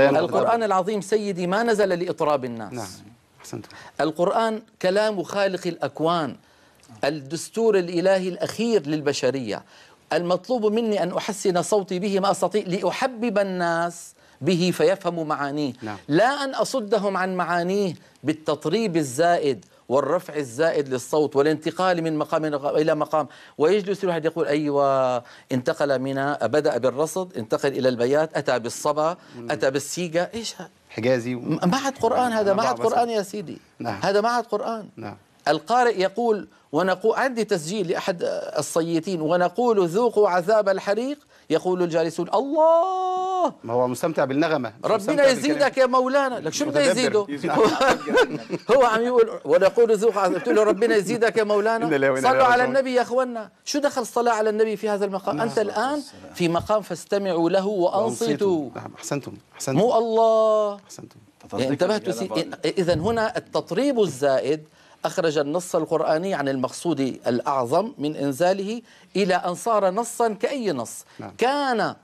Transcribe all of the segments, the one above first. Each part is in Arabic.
القرآن العظيم سيدي ما نزل لإطراب الناس نعم. حسنت. القرآن كلام خالق الأكوان الدستور الإلهي الأخير للبشرية المطلوب مني أن أحسن صوتي به ما أستطيع لأحبب الناس به فيفهموا معانيه نعم. لا أن أصدهم عن معانيه بالتطريب الزائد والرفع الزائد للصوت والانتقال من مقام إلى مقام ويجلس الواحد يقول أيوة انتقل من بدأ بالرصد انتقل إلى البيات أتى بالصبا أتى بالسيجا إيش هذا حجازي و... عاد قرآن هذا ما عاد قرآن يا سيدي نعم. هذا عاد قرآن نعم. القارئ يقول ونقول عندي تسجيل لأحد الصيتين ونقول ذوقوا عذاب الحريق يقول الجالسون الله الله ما هو مستمتع بالنغمه ربنا يزيدك يا مولانا لك شو بده يزيده هو عم يقول ويقول ذوق قلت له ربنا يزيدك يا مولانا صلوا على النبي يا اخوانا شو دخل الصلاه على النبي في هذا المقام انت الان في مقام فاستمعوا له وانصتوا نعم، احسنتم احسنتم مو الله احسنتم يعني انتبهت اذا هنا التطريب الزائد أخرج النص القرآني عن المقصود الأعظم من إنزاله إلى أن صار نصا كأي نص نعم. كان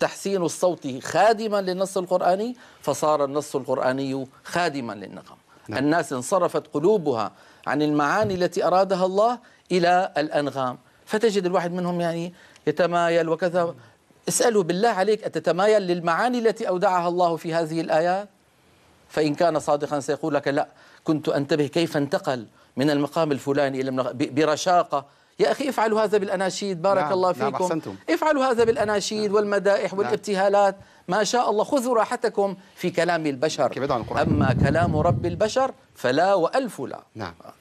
تحسين الصوت خادما للنص القرآني فصار النص القرآني خادما للنغم نعم. الناس انصرفت قلوبها عن المعاني التي أرادها الله إلى الأنغام فتجد الواحد منهم يعني يتمايل وكذا اسألوا بالله عليك أتتمايل للمعاني التي أودعها الله في هذه الآيات فإن كان صادقا سيقول لك لا كنت أنتبه كيف انتقل من المقام الفلاني إلى برشاقة يا أخي افعلوا هذا بالأناشيد بارك نعم الله نعم، فيكم نعم افعلوا هذا بالأناشيد نعم والمدائح نعم. والابتهالات ما شاء الله خذوا راحتكم في كلام البشر أما كلام رب البشر فلا وألف لا نعم